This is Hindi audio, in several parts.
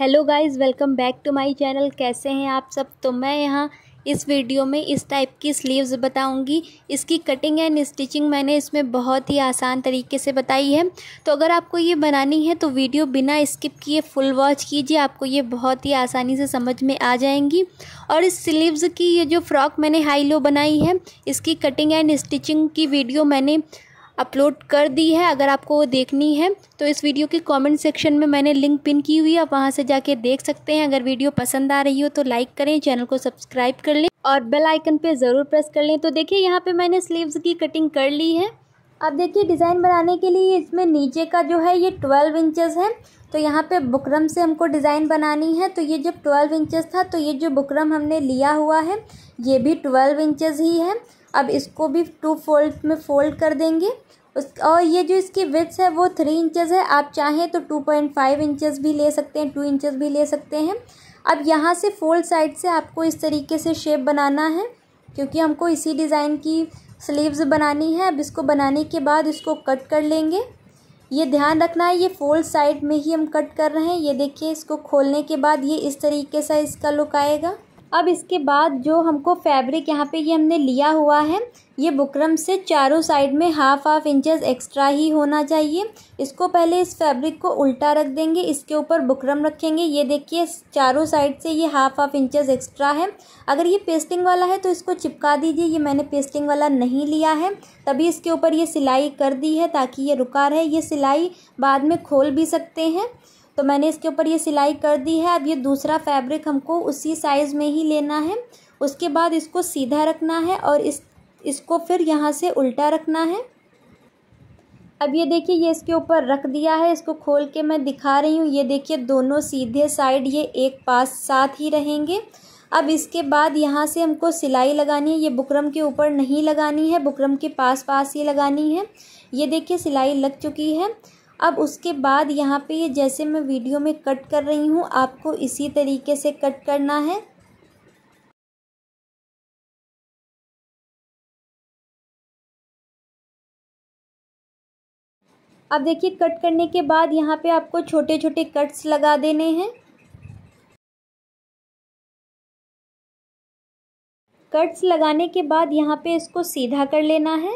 hello guys welcome back to my channel कैसे हैं आप सब तो मैं यहाँ इस वीडियो में इस टाइप की स्लीव्स बताऊंगी इसकी कटिंग एंड स्टिचिंग मैंने इसमें बहुत ही आसान तरीके से बताई है तो अगर आपको ये बनानी है तो वीडियो बिना स्किप किए फुल वॉच कीजिए आपको ये बहुत ही आसानी से समझ में आ जाएंगी और इस स्लीव्स की ये जो फ्रॉक मैंने हाई लो बनाई है इसकी कटिंग एंड स्टिचिंग की वीडियो मैंने अपलोड कर दी है अगर आपको वो देखनी है तो इस वीडियो के कमेंट सेक्शन में मैंने लिंक पिन की हुई है आप वहाँ से जाके देख सकते हैं अगर वीडियो पसंद आ रही हो तो लाइक करें चैनल को सब्सक्राइब कर लें और बेल आइकन पे ज़रूर प्रेस कर लें तो देखिए यहाँ पे मैंने स्लीव्स की कटिंग कर ली है अब देखिए डिज़ाइन बनाने के लिए इसमें नीचे का जो है ये ट्वेल्व इंचज़ है तो यहाँ पर बुकरम से हमको डिज़ाइन बनानी है तो ये जब ट्वेल्व इंचज़ था तो ये जो बुकरम हमने लिया हुआ है ये भी ट्वेल्व इंचज़ ही है अब इसको भी टू फोल्ड में फोल्ड कर देंगे उस और ये जो इसकी विथ्स है वो थ्री इंचेस है आप चाहें तो टू पॉइंट फाइव इंचज़ भी ले सकते हैं टू इंचज़ भी ले सकते हैं अब यहाँ से फोल्ड साइड से आपको इस तरीके से शेप बनाना है क्योंकि हमको इसी डिज़ाइन की स्लीव्स बनानी है अब इसको बनाने के बाद इसको कट कर लेंगे ये ध्यान रखना है ये फोल्ड साइड में ही हम कट कर रहे हैं ये देखिए इसको खोलने के बाद ये इस तरीके से इसका लुक आएगा अब इसके बाद जो हमको फैब्रिक यहाँ पे ये हमने लिया हुआ है ये बुकरम से चारों साइड में हाफ हाफ इंचेस एक्स्ट्रा ही होना चाहिए इसको पहले इस फैब्रिक को उल्टा रख देंगे इसके ऊपर बुकरम रखेंगे ये देखिए चारों साइड से ये हाफ हाफ इंचेस एक्स्ट्रा है अगर ये पेस्टिंग वाला है तो इसको चिपका दीजिए ये मैंने पेस्टिंग वाला नहीं लिया है तभी इसके ऊपर ये सिलाई कर दी है ताकि ये रुका रहे ये सिलाई बाद में खोल भी सकते हैं तो मैंने इसके ऊपर ये सिलाई कर दी है अब ये दूसरा फैब्रिक हमको उसी साइज़ में ही लेना है उसके बाद इसको सीधा रखना है और इस इसको फिर यहाँ से उल्टा रखना है अब ये देखिए ये इसके ऊपर रख दिया है इसको खोल के मैं दिखा रही हूँ ये देखिए दोनों सीधे साइड ये एक पास साथ ही रहेंगे अब इसके बाद यहाँ से हमको सिलाई लगानी है ये बुकरम के ऊपर नहीं लगानी है बुकरम के पास पास ही लगानी है ये देखिए सिलाई लग चुकी है अब उसके बाद यहाँ पे ये जैसे मैं वीडियो में कट कर रही हूँ आपको इसी तरीके से कट करना है अब देखिए कट करने के बाद यहाँ पे आपको छोटे छोटे कट्स लगा देने हैं कट्स लगाने के बाद यहाँ पे इसको सीधा कर लेना है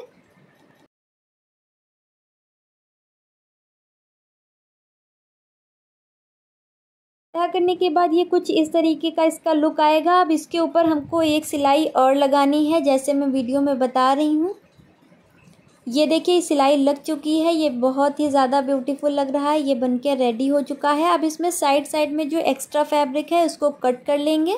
तय करने के बाद ये कुछ इस तरीके का इसका लुक आएगा अब इसके ऊपर हमको एक सिलाई और लगानी है जैसे मैं वीडियो में बता रही हूँ ये देखिए सिलाई लग चुकी है ये बहुत ही ज़्यादा ब्यूटीफुल लग रहा है ये बनके रेडी हो चुका है अब इसमें साइड साइड में जो एक्स्ट्रा फैब्रिक है उसको कट कर लेंगे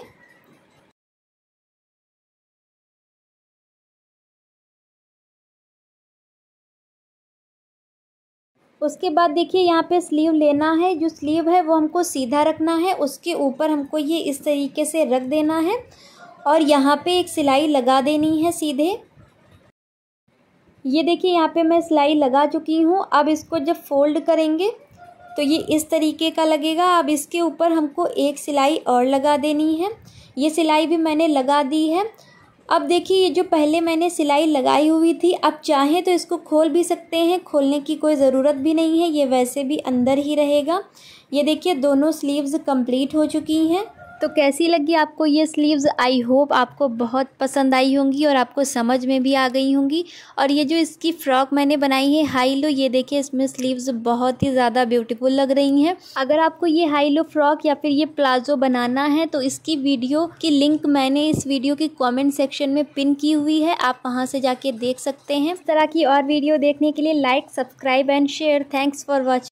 उसके बाद देखिए यहाँ पे स्लीव लेना है जो स्लीव है वो हमको सीधा रखना है उसके ऊपर हमको ये इस तरीके से रख देना है और यहाँ पे एक सिलाई लगा देनी है सीधे ये देखिए यहाँ पे मैं सिलाई लगा चुकी हूँ अब इसको जब फोल्ड करेंगे तो ये इस तरीके का लगेगा अब इसके ऊपर हमको एक सिलाई और लगा देनी है ये सिलाई भी मैंने लगा दी है अब देखिए ये जो पहले मैंने सिलाई लगाई हुई थी आप चाहें तो इसको खोल भी सकते हैं खोलने की कोई ज़रूरत भी नहीं है ये वैसे भी अंदर ही रहेगा ये देखिए दोनों स्लीव्स कंप्लीट हो चुकी हैं तो कैसी लगी आपको ये स्लीव्स आई होप आपको बहुत पसंद आई होंगी और आपको समझ में भी आ गई होंगी और ये जो इसकी फ़्रॉक मैंने बनाई है हाई लो ये देखिए इसमें स्लीव्स बहुत ही ज़्यादा ब्यूटीफुल लग रही हैं अगर आपको ये हाई लो फ्रॉक या फिर ये प्लाजो बनाना है तो इसकी वीडियो की लिंक मैंने इस वीडियो की कॉमेंट सेक्शन में पिन की हुई है आप वहाँ से जाके देख सकते हैं इस तरह की और वीडियो देखने के लिए like subscribe and share thanks for watching